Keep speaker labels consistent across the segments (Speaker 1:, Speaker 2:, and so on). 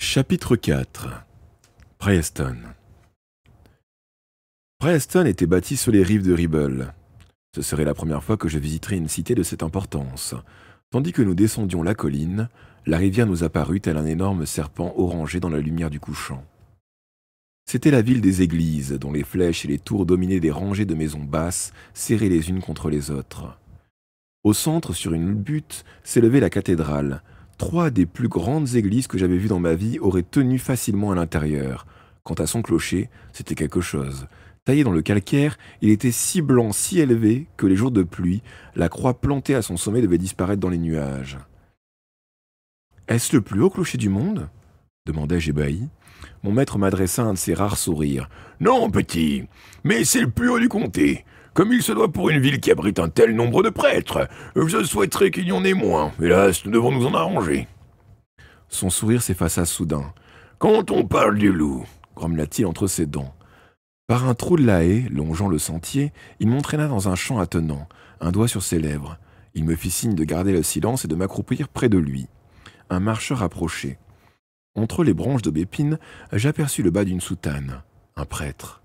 Speaker 1: Chapitre 4 Preston Preston était bâti sur les rives de Ribble. Ce serait la première fois que je visiterais une cité de cette importance. Tandis que nous descendions la colline, la rivière nous apparut tel un énorme serpent orangé dans la lumière du couchant. C'était la ville des églises, dont les flèches et les tours dominaient des rangées de maisons basses, serrées les unes contre les autres. Au centre, sur une butte, s'élevait la cathédrale, trois des plus grandes églises que j'avais vues dans ma vie auraient tenu facilement à l'intérieur. Quant à son clocher, c'était quelque chose. Taillé dans le calcaire, il était si blanc, si élevé, que les jours de pluie, la croix plantée à son sommet devait disparaître dans les nuages. Est-ce le plus haut clocher du monde demandai-je ébahi. Mon maître m'adressa un de ses rares sourires. Non, petit, mais c'est le plus haut du comté. Comme il se doit pour une ville qui abrite un tel nombre de prêtres, je souhaiterais qu'il y en ait moins. Hélas, nous devons nous en arranger. Son sourire s'effaça soudain. Quand on parle du loup, grommela-t-il entre ses dents. Par un trou de la haie, longeant le sentier, il m'entraîna dans un champ attenant, un doigt sur ses lèvres. Il me fit signe de garder le silence et de m'accroupir près de lui. Un
Speaker 2: marcheur approchait. Entre les branches d'aubépine, j'aperçus le bas d'une soutane. Un prêtre.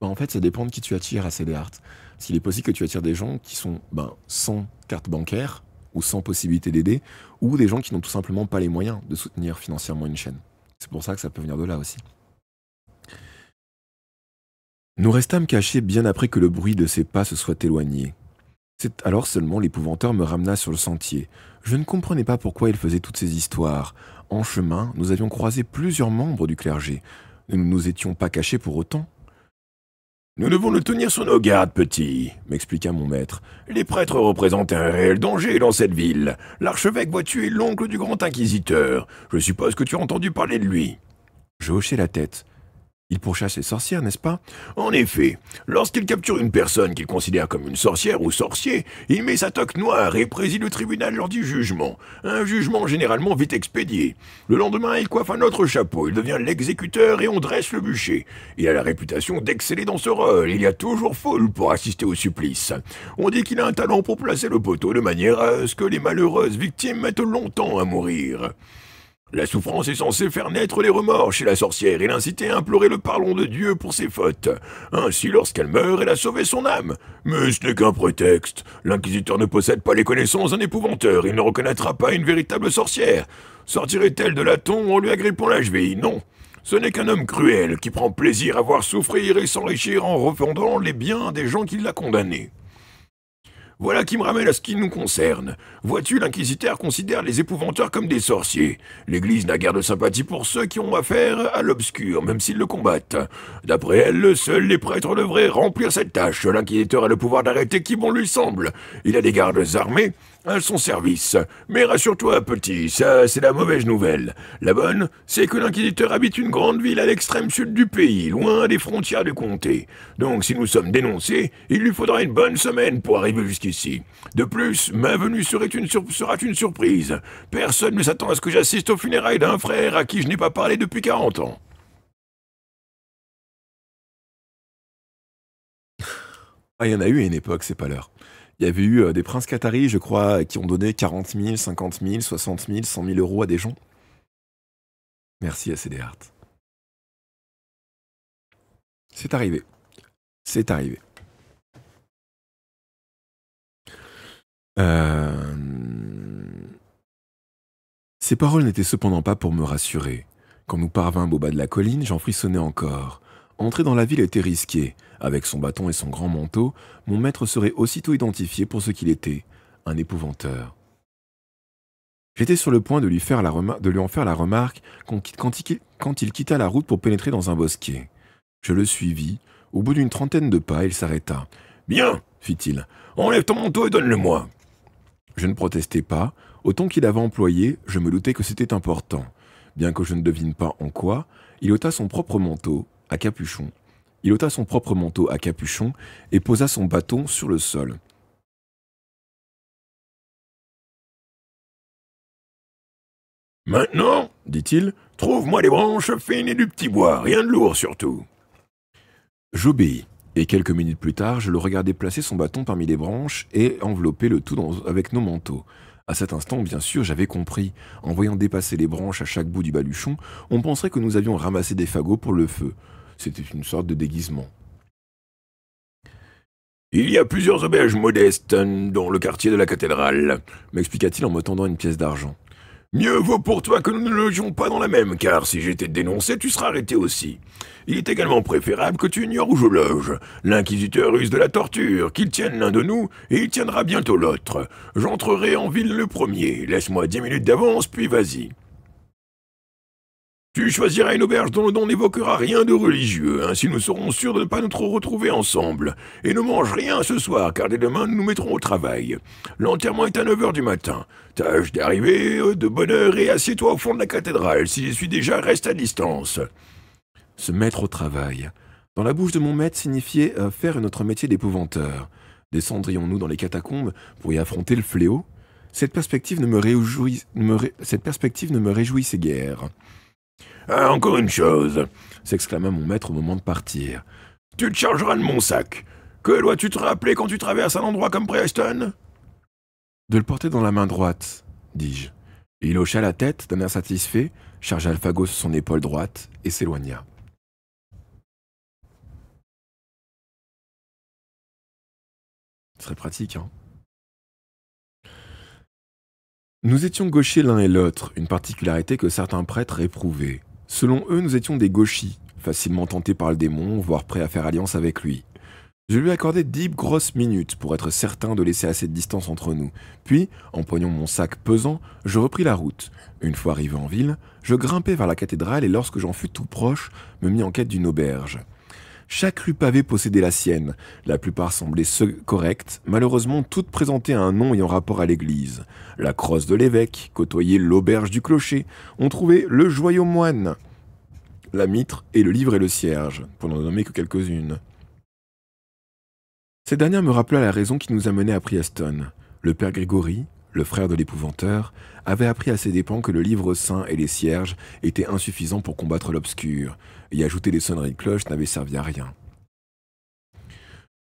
Speaker 2: Bah, en fait, ça dépend de qui tu attires à CD Art. S'il est possible que tu attires des gens qui sont bah, sans carte bancaire
Speaker 1: ou sans possibilité d'aider, ou des gens qui n'ont tout simplement pas les moyens de soutenir financièrement une chaîne. C'est pour ça que ça peut venir de là aussi. Nous restâmes cachés bien après que le bruit de ses pas se soit éloigné. C'est alors seulement l'épouvanteur me ramena sur le sentier. Je ne comprenais pas pourquoi il faisait toutes ces histoires. En chemin, nous avions croisé plusieurs membres du clergé. Nous ne nous étions pas cachés pour autant, nous devons le tenir sous nos gardes, petit, m'expliqua mon maître. Les prêtres représentent un réel danger dans cette ville. L'archevêque vois-tu est l'oncle du grand inquisiteur. Je suppose que tu as entendu parler de lui. Je hochai la tête. Il pourchasse les sorcières, n'est-ce pas En effet, lorsqu'il capture une personne qu'il considère comme une sorcière ou sorcier, il met sa toque noire et préside le tribunal lors du jugement. Un jugement généralement vite expédié. Le lendemain, il coiffe un autre chapeau, il devient l'exécuteur et on dresse le bûcher. Il a la réputation d'exceller dans ce rôle, il y a toujours foule pour assister au supplice. On dit qu'il a un talent pour placer le poteau de manière à ce que les malheureuses victimes mettent longtemps à mourir. La souffrance est censée faire naître les remords chez la sorcière et l'inciter à implorer le pardon de Dieu pour ses fautes. Ainsi, lorsqu'elle meurt, elle a sauvé son âme. Mais ce n'est qu'un prétexte. L'inquisiteur ne possède pas les connaissances d'un épouvanteur, il ne reconnaîtra pas une véritable sorcière. Sortirait-elle de la tombe en lui agrippant la cheville Non. Ce n'est qu'un homme cruel qui prend plaisir à voir souffrir et s'enrichir en refondant les biens des gens qui l'a condamné. Voilà qui me ramène à ce qui nous concerne. Vois-tu, l'inquisiteur considère les épouvanteurs comme des sorciers. L'Église n'a guère de sympathie pour ceux qui ont affaire à l'obscur, même s'ils le combattent. D'après elle, seuls les prêtres devraient remplir cette tâche. L'inquisiteur a le pouvoir d'arrêter qui bon lui semble. Il a des gardes armés, à son service. Mais rassure-toi, petit, ça, c'est la mauvaise nouvelle. La bonne, c'est que l'inquisiteur habite une grande ville à l'extrême sud du pays, loin des frontières du comté. Donc, si nous sommes dénoncés, il lui faudra une bonne semaine pour arriver jusqu'ici. De plus, ma venue serait une
Speaker 2: sera une surprise. Personne ne s'attend à ce que j'assiste aux funérailles d'un frère à qui je n'ai pas parlé depuis 40 ans. Ah, il y en a eu à une époque, c'est pas l'heure. Il y avait eu euh, des princes qataris, je crois, qui ont donné 40 000, 50 000, 60 000, 100 000 euros à des gens. Merci à CD C'est arrivé. C'est arrivé. Euh, ces paroles n'étaient cependant pas pour me rassurer. Quand nous
Speaker 1: parvînmes au bas de la colline, j'en frissonnais encore. Entrer dans la ville était risqué. Avec son bâton et son grand manteau, mon maître serait aussitôt identifié pour ce qu'il était, un épouvanteur. J'étais sur le point de lui, faire de lui en faire la remarque quand, il, il quitta la route pour pénétrer dans un bosquet. Je le suivis. Au bout d'une trentaine de pas, il s'arrêta. Bien, fit-il. Enlève ton manteau et donne-le-moi. Je ne protestai pas. Au qu'il avait employé, je me doutais que c'était important. Bien que je ne devine pas en quoi, il ôta son propre manteau à capuchon. Il ôta son propre manteau à capuchon
Speaker 2: et posa son bâton sur le sol. Maintenant, dit-il, trouve-moi des branches fines et du petit bois, rien de lourd surtout. J'obéis, et quelques
Speaker 1: minutes plus tard, je le regardais placer son bâton parmi les branches et envelopper le tout dans, avec nos manteaux. À cet instant, bien sûr, j'avais compris. En voyant dépasser les branches à chaque bout du baluchon, on penserait que nous avions ramassé des fagots pour le feu. C'était une sorte de déguisement. Il y a plusieurs auberges modestes euh, dans le quartier de la cathédrale, m'expliqua-t-il en me tendant une pièce d'argent. Mieux vaut pour toi que nous ne logions pas dans la même, car si j'étais dénoncé, tu seras arrêté aussi. Il est également préférable que tu ignores où je loge. L'inquisiteur use de la torture, qu'il tienne l'un de nous, et il tiendra bientôt l'autre. J'entrerai en ville le premier, laisse-moi dix minutes d'avance, puis vas-y. Tu choisiras une auberge dont le nom n'évoquera rien de religieux, ainsi hein, nous serons sûrs de ne pas nous trop retrouver ensemble. Et ne mange rien ce soir, car dès demain nous nous mettrons au travail. L'enterrement est à 9h du matin. Tâche d'arriver euh, de bonne heure et assieds-toi au fond de la cathédrale. Si j'y suis déjà, reste à distance. Se mettre au travail. Dans la bouche de mon maître signifiait euh, faire notre métier d'épouvanteur. Descendrions-nous dans les catacombes pour y affronter le fléau cette perspective, ne me réjouit Cette perspective ne me réjouissait guère. Ah, encore une chose, s'exclama mon maître au moment de partir. Tu te chargeras de mon sac. Que dois-tu te rappeler quand tu traverses un endroit comme Preston De le porter dans la main droite, dis-je. Il hocha la tête d'un air satisfait, chargea le fagot sur son épaule
Speaker 2: droite et s'éloigna. Très pratique, hein nous étions gauchers l'un et l'autre, une particularité que certains prêtres éprouvaient.
Speaker 1: Selon eux, nous étions des gauchis, facilement tentés par le démon, voire prêts à faire alliance avec lui. Je lui accordai dix grosses minutes pour être certain de laisser assez de distance entre nous, puis, empoignant mon sac pesant, je repris la route. Une fois arrivé en ville, je grimpai vers la cathédrale et lorsque j'en fus tout proche, me mis en quête d'une auberge. Chaque rue pavée possédait la sienne. La plupart semblaient correctes, malheureusement toutes présentaient un nom ayant rapport à l'église. La crosse de l'évêque, côtoyait l'auberge du clocher, on trouvait le joyau moine, la mitre et le livre et le cierge, pour n'en nommer que quelques-unes. Cette dernière me rappela la raison qui nous amenait à Prieston, Le père Grégory, le frère de l'épouvanteur, avait appris à ses dépens que le livre saint et les cierges étaient insuffisants pour combattre l'obscur, et ajouter des sonneries de cloches n'avait servi à rien.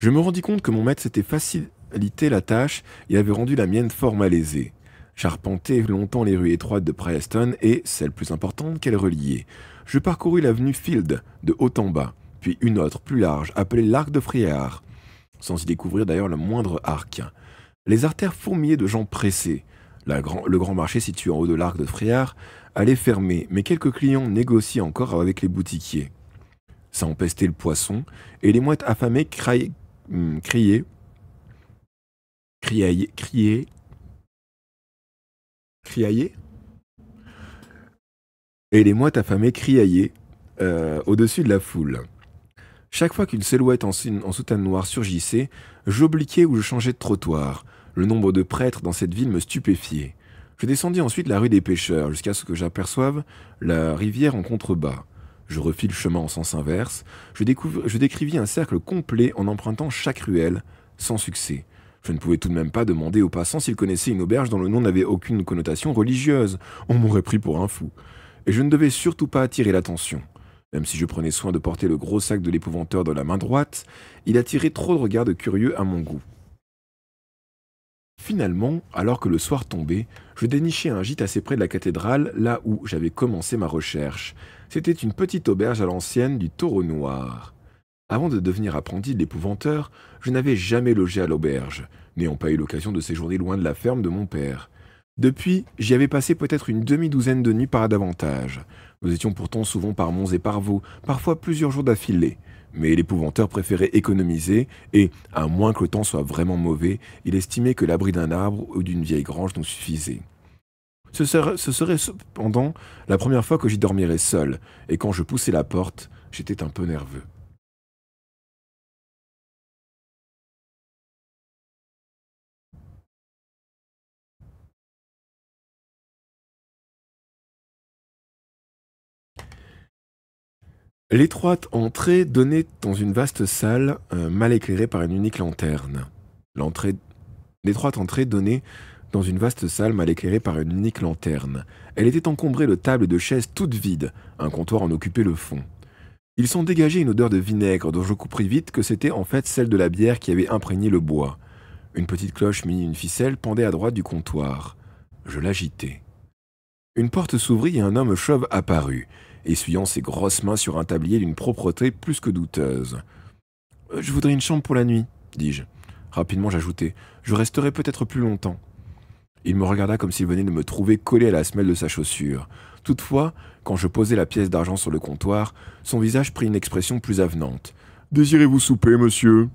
Speaker 1: Je me rendis compte que mon maître s'était facilité la tâche et avait rendu la mienne fort malaisée. J'arpentais longtemps les rues étroites de Preston et, celle plus importante qu'elle reliait, je parcourus l'avenue Field de haut en bas, puis une autre plus large appelée l'Arc de Friar, sans y découvrir d'ailleurs le moindre arc. Les artères fourmillaient de gens pressés. le grand marché situé en haut de l'arc de Fréard allait fermer, mais quelques clients négociaient encore avec les boutiquiers. Ça empestait le poisson, et les mouettes affamées
Speaker 2: hmm, criaient, criaient, criaient, criaient, et les mouettes affamées criaillaient
Speaker 1: euh, au-dessus de la foule. Chaque fois qu'une silhouette en, en soutane noire surgissait, j'obliquais ou je changeais de trottoir. Le nombre de prêtres dans cette ville me stupéfiait. Je descendis ensuite la rue des Pêcheurs jusqu'à ce que j'aperçoive la rivière en contrebas. Je refis le chemin en sens inverse. Je, je décrivis un cercle complet en empruntant chaque ruelle, sans succès. Je ne pouvais tout de même pas demander aux passants s'ils connaissaient une auberge dont le nom n'avait aucune connotation religieuse. On m'aurait pris pour un fou. Et je ne devais surtout pas attirer l'attention. Même si je prenais soin de porter le gros sac de l'épouvanteur dans la main droite, il attirait trop de regards de curieux à mon goût. Finalement, alors que le soir tombait, je dénichai un gîte assez près de la cathédrale, là où j'avais commencé ma recherche. C'était une petite auberge à l'ancienne du Taureau Noir. Avant de devenir apprenti de l'épouvanteur, je n'avais jamais logé à l'auberge, n'ayant pas eu l'occasion de séjourner loin de la ferme de mon père. Depuis, j'y avais passé peut-être une demi-douzaine de nuits par davantage. Nous étions pourtant souvent par monts et par veaux, parfois plusieurs jours d'affilée. Mais l'épouvanteur préférait économiser, et, à moins que le temps soit vraiment mauvais, il estimait que l'abri d'un arbre ou d'une vieille grange nous suffisait. Ce serait, ce serait cependant la première fois que j'y dormirais seul,
Speaker 2: et quand je poussais la porte, j'étais un peu nerveux. L'étroite entrée donnait dans une vaste salle euh, mal éclairée
Speaker 1: par une unique lanterne. L'entrée... L'étroite entrée donnait dans une vaste salle mal éclairée par une unique lanterne. Elle était encombrée de tables et de chaises toutes vides. Un comptoir en occupait le fond. Ils sont dégagés une odeur de vinaigre dont je compris vite que c'était en fait celle de la bière qui avait imprégné le bois. Une petite cloche munie une ficelle pendait à droite du comptoir. Je l'agitai. Une porte s'ouvrit et un homme chauve apparut essuyant ses grosses mains sur un tablier d'une propreté plus que douteuse. Euh, je voudrais une chambre pour la nuit, dis-je. Rapidement j'ajoutai. Je resterai peut-être plus longtemps. Il me regarda comme s'il venait de me trouver collé à la semelle de sa chaussure. Toutefois, quand je posai la pièce d'argent sur le comptoir, son visage prit une expression plus avenante. Désirez-vous souper, monsieur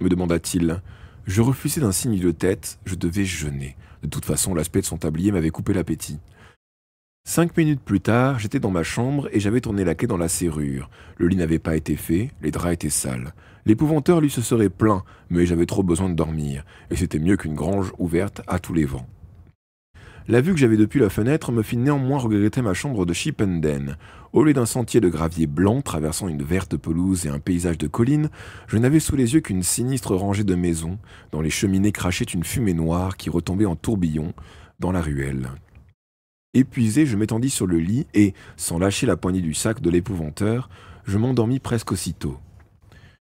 Speaker 1: me demanda-t-il. Je refusai d'un signe de tête, je devais jeûner. De toute façon, l'aspect de son tablier m'avait coupé l'appétit. Cinq minutes plus tard, j'étais dans ma chambre et j'avais tourné la clé dans la serrure. Le lit n'avait pas été fait, les draps étaient sales. L'épouvanteur lui se serait plaint, mais j'avais trop besoin de dormir, et c'était mieux qu'une grange ouverte à tous les vents. La vue que j'avais depuis la fenêtre me fit néanmoins regretter ma chambre de Chippenden. Au lieu d'un sentier de gravier blanc traversant une verte pelouse et un paysage de collines, je n'avais sous les yeux qu'une sinistre rangée de maisons, dont les cheminées crachaient une fumée noire qui retombait en tourbillon dans la ruelle. Épuisé, je m'étendis sur le lit et, sans lâcher la poignée du sac de l'épouvanteur, je m'endormis presque aussitôt.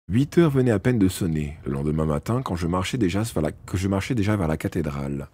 Speaker 1: Huit heures venaient à peine de sonner, le lendemain matin, quand je marchais déjà vers la, je marchais déjà vers la cathédrale.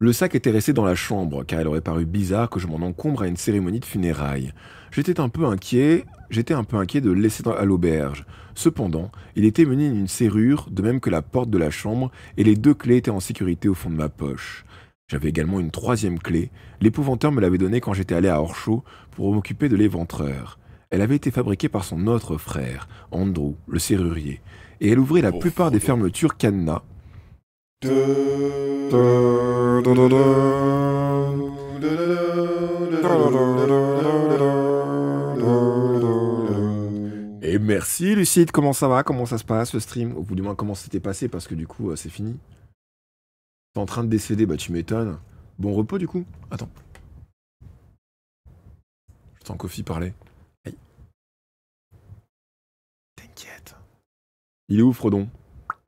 Speaker 1: Le sac était resté dans la chambre, car il aurait paru bizarre que je m'en encombre à une cérémonie de funérailles. J'étais un peu inquiet, j'étais un peu inquiet de le laisser à l'auberge. Cependant, il était muni d'une serrure, de même que la porte de la chambre, et les deux clés étaient en sécurité au fond de ma poche. J'avais également une troisième clé. L'épouvanteur me l'avait donnée quand j'étais allé à Orchaux pour m'occuper de l'éventreur. Elle avait été fabriquée par son autre frère, Andrew, le serrurier, et elle ouvrait la plupart des fermetures canna. Et merci Lucide, comment ça va Comment ça se passe le stream Au bout du moins, comment c'était passé Parce que du coup, c'est fini en train de décéder, bah tu m'étonnes. Bon repos du coup Attends.
Speaker 2: Je sens Kofi parler. T'inquiète. Il est où Frodon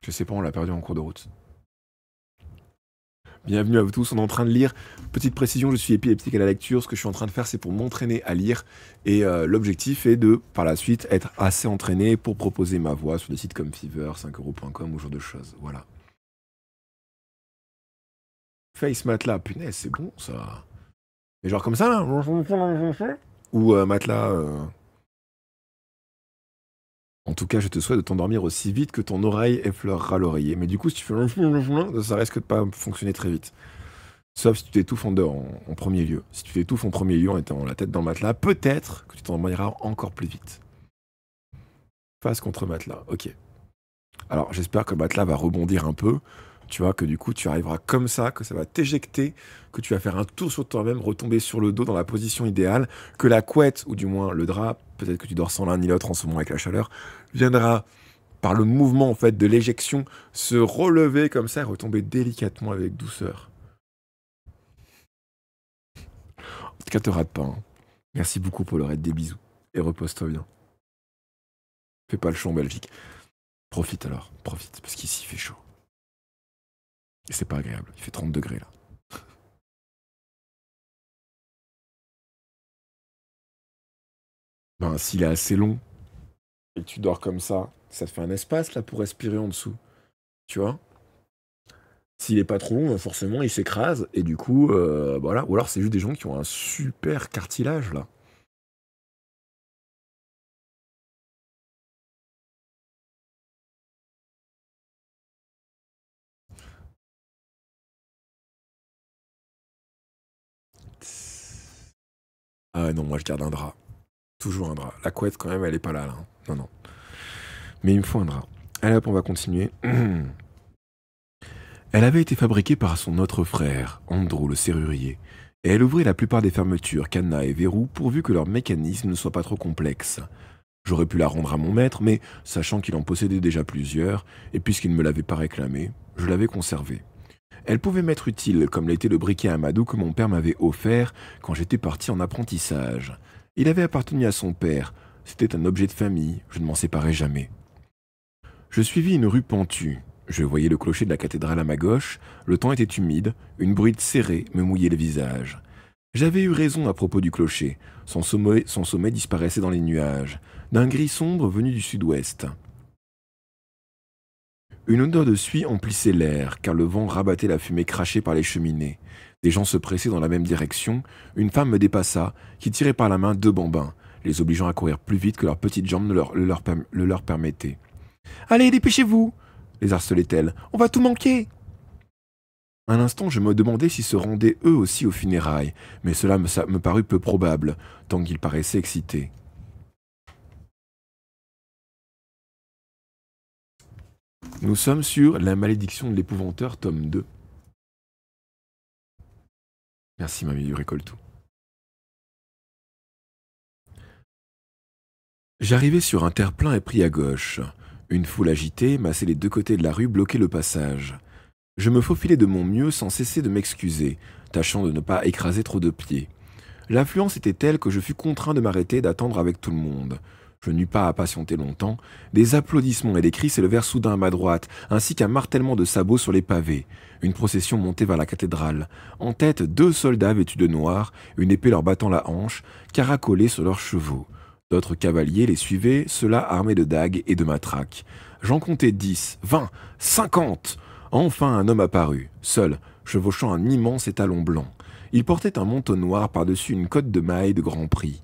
Speaker 2: Je sais pas, on l'a perdu en cours de route.
Speaker 1: Bienvenue à vous tous, on est en train de lire. Petite précision, je suis épileptique à la lecture. Ce que je suis en train de faire, c'est pour m'entraîner à lire. Et euh, l'objectif est de, par la suite, être assez entraîné pour proposer ma voix sur des sites comme Fever, 5euros.com ou ce genre de choses. Voilà. Face matelas, punaise, c'est bon ça. Mais genre comme ça là
Speaker 2: Ou euh, matelas. Euh. En tout cas, je te souhaite de
Speaker 1: t'endormir aussi vite que ton oreille effleurera l'oreiller. Mais du coup, si tu fais ça risque de pas fonctionner très vite. Sauf si tu t'étouffes en, dehors, en, premier lieu. Si tu t'étouffes en premier lieu en étant la tête dans le matelas, peut-être que tu t'endormiras encore plus vite. Face contre matelas, ok. Alors j'espère que le matelas va rebondir un peu tu vois, que du coup tu arriveras comme ça, que ça va t'éjecter, que tu vas faire un tour sur toi-même, retomber sur le dos dans la position idéale, que la couette, ou du moins le drap, peut-être que tu dors sans l'un ni l'autre en ce moment avec la chaleur, viendra par le mouvement en fait de l'éjection se relever comme ça et retomber délicatement avec douceur. En tout cas, te rate pas. Hein. Merci beaucoup pour le raid, des bisous. Et repose-toi bien. Fais pas le en Belgique.
Speaker 2: Profite alors, profite, parce qu'ici il fait chaud. Et c'est pas agréable. Il fait 30 degrés là. Ben, s'il est assez long et tu dors comme ça, ça
Speaker 1: te fait un espace là pour respirer en dessous. Tu vois S'il est pas trop long, ben,
Speaker 2: forcément il s'écrase et du coup, euh, voilà. Ou alors c'est juste des gens qui ont un super cartilage là. Ah non, moi je garde un drap. Toujours un drap. La couette, quand même, elle est pas là. Hein. Non, non. Mais il me
Speaker 1: faut un drap. Allez hop, on va continuer. elle avait été fabriquée par son autre frère, Andrew le serrurier, et elle ouvrait la plupart des fermetures, Canna et verrous, pourvu que leur mécanisme ne soit pas trop complexe. J'aurais pu la rendre à mon maître, mais sachant qu'il en possédait déjà plusieurs, et puisqu'il ne me l'avait pas réclamé, je l'avais conservée. Elle pouvait m'être utile, comme l'était le briquet Amadou que mon père m'avait offert quand j'étais parti en apprentissage. Il avait appartenu à son père, c'était un objet de famille, je ne m'en séparais jamais. Je suivis une rue pentue. Je voyais le clocher de la cathédrale à ma gauche, le temps était humide, une bride serrée me mouillait le visage. J'avais eu raison à propos du clocher, son sommet, son sommet disparaissait dans les nuages, d'un gris sombre venu du sud-ouest. Une odeur de suie emplissait l'air, car le vent rabattait la fumée crachée par les cheminées. Des gens se pressaient dans la même direction. Une femme me dépassa, qui tirait par la main deux bambins, les obligeant à courir plus vite que leurs petites jambes ne leur, le, leur, permettaient. Allez, dépêchez-vous les harcelait-elle. On va tout manquer un instant, je me demandais s'ils se rendaient eux aussi aux funérailles, mais cela me parut peu probable,
Speaker 2: tant qu'ils paraissaient excités. Nous sommes sur La malédiction de l'épouvanteur, tome 2. Merci, mamie du tout J'arrivais sur un terre-plein et pris à gauche.
Speaker 1: Une foule agitée massée les deux côtés de la rue, bloquait le passage. Je me faufilais de mon mieux sans cesser de m'excuser, tâchant de ne pas écraser trop de pieds. L'affluence était telle que je fus contraint de m'arrêter d'attendre avec tout le monde. Je n'eus pas à patienter longtemps. Des applaudissements et des cris s'élevèrent soudain à ma droite, ainsi qu'un martèlement de sabots sur les pavés. Une procession montait vers la cathédrale. En tête, deux soldats vêtus de noir, une épée leur battant la hanche, caracolés sur leurs chevaux. D'autres cavaliers les suivaient, ceux-là armés de dagues et de matraques. J'en comptais dix, vingt, cinquante. Enfin un homme apparut, seul, chevauchant un immense étalon blanc. Il portait un manteau noir par-dessus une cotte de maille de grand prix.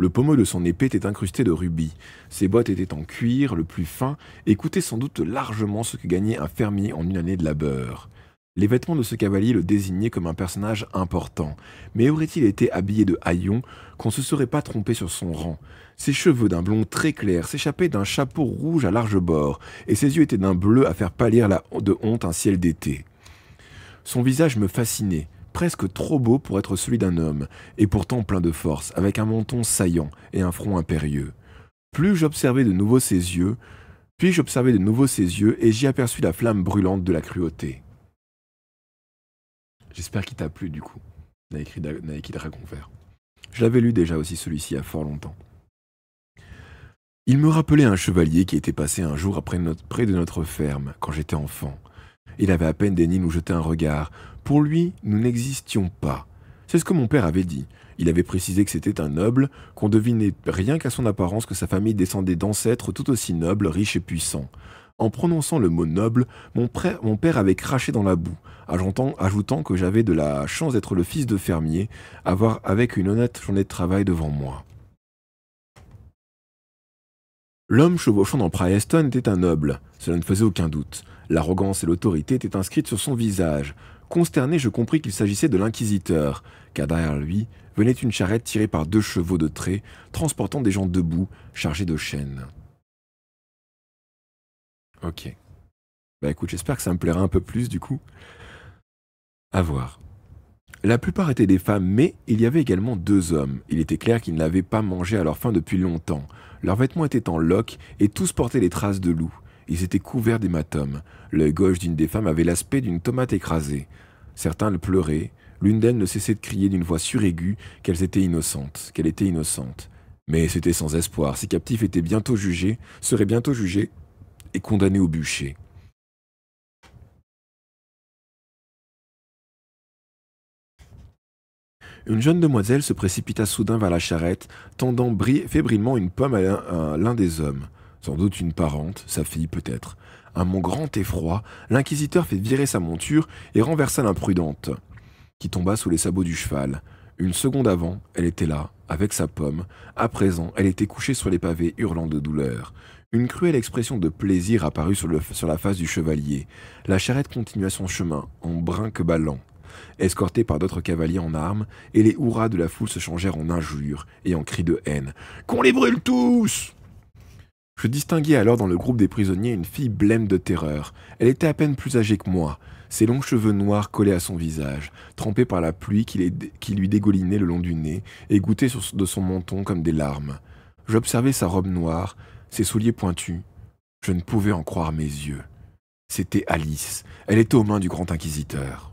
Speaker 1: Le pommeau de son épée était incrusté de rubis. Ses bottes étaient en cuir, le plus fin, et coûtaient sans doute largement ce que gagnait un fermier en une année de labeur. Les vêtements de ce cavalier le désignaient comme un personnage important, mais aurait-il été habillé de haillons qu'on ne se serait pas trompé sur son rang Ses cheveux d'un blond très clair s'échappaient d'un chapeau rouge à large bord, et ses yeux étaient d'un bleu à faire pâlir la, de honte un ciel d'été. Son visage me fascinait, presque trop beau pour être celui d'un homme, et pourtant plein de force, avec un menton saillant et un front impérieux. Plus j'observais de nouveau ses yeux, puis j'observais de nouveau ses yeux et j'y aperçus la flamme brûlante de la cruauté. J'espère qu'il t'a plu du coup, n'a écrit vert. »« Je l'avais lu déjà aussi celui-ci il y a fort longtemps. Il me rappelait un chevalier qui était passé un jour après près de notre ferme quand j'étais enfant. Il avait à peine déni nous jeter un regard. Pour lui, nous n'existions pas. C'est ce que mon père avait dit. Il avait précisé que c'était un noble, qu'on devinait rien qu'à son apparence que sa famille descendait d'ancêtres tout aussi nobles, riches et puissants. En prononçant le mot noble, mon, père avait craché dans la boue, ajoutant, ajoutant que j'avais de la chance d'être le fils de fermier, avoir avec une honnête journée de travail devant moi. L'homme chevauchant dans Prieston était un noble, cela ne faisait aucun doute. L'arrogance et l'autorité étaient inscrites sur son visage. Consterné, je compris qu'il s'agissait de l'inquisiteur, car derrière lui venait une charrette tirée par deux chevaux de trait, transportant des gens debout, chargés de chaînes. Ok. Bah écoute, j'espère que ça me plaira un peu plus du coup. À voir. La plupart étaient des femmes, mais il y avait également deux hommes. Il était clair qu'ils n'avaient pas mangé à leur faim depuis longtemps. Leurs vêtements étaient en loques et tous portaient les traces de loups. Ils étaient couverts d'hématomes. L'œil gauche d'une des femmes avait l'aspect d'une tomate écrasée. Certains le pleuraient. L'une d'elles ne cessait de crier d'une voix suraiguë qu'elles étaient innocentes, qu'elle était innocente. Mais c'était sans espoir. Ces captifs étaient bientôt jugés, seraient bientôt jugés
Speaker 2: et condamnés au bûcher. Une jeune demoiselle se précipita soudain vers la charrette,
Speaker 1: tendant fébrilement une pomme à l'un des hommes sans doute une parente, sa fille peut-être. À mon grand effroi, l'inquisiteur fait virer sa monture et renversa l'imprudente, qui tomba sous les sabots du cheval. Une seconde avant, elle était là, avec sa pomme. À présent, elle était couchée sur les pavés, hurlant de douleur. Une cruelle expression de plaisir apparut sur, la face du chevalier. La charrette continua son chemin, en brinque ballant par d'autres cavaliers en armes, et les hurrahs de la foule se changèrent en injures et en cris de haine. Qu'on les brûle tous je distinguais alors dans le groupe des prisonniers une fille blême de terreur. Elle était à peine plus âgée que moi, ses longs cheveux noirs collés à son visage, trempés par la pluie qui, lui dégolinait le long du nez et goûtait de son menton comme des larmes. J'observais sa robe noire, ses souliers pointus. Je ne pouvais
Speaker 2: en croire mes yeux. C'était Alice. Elle était aux mains du grand inquisiteur.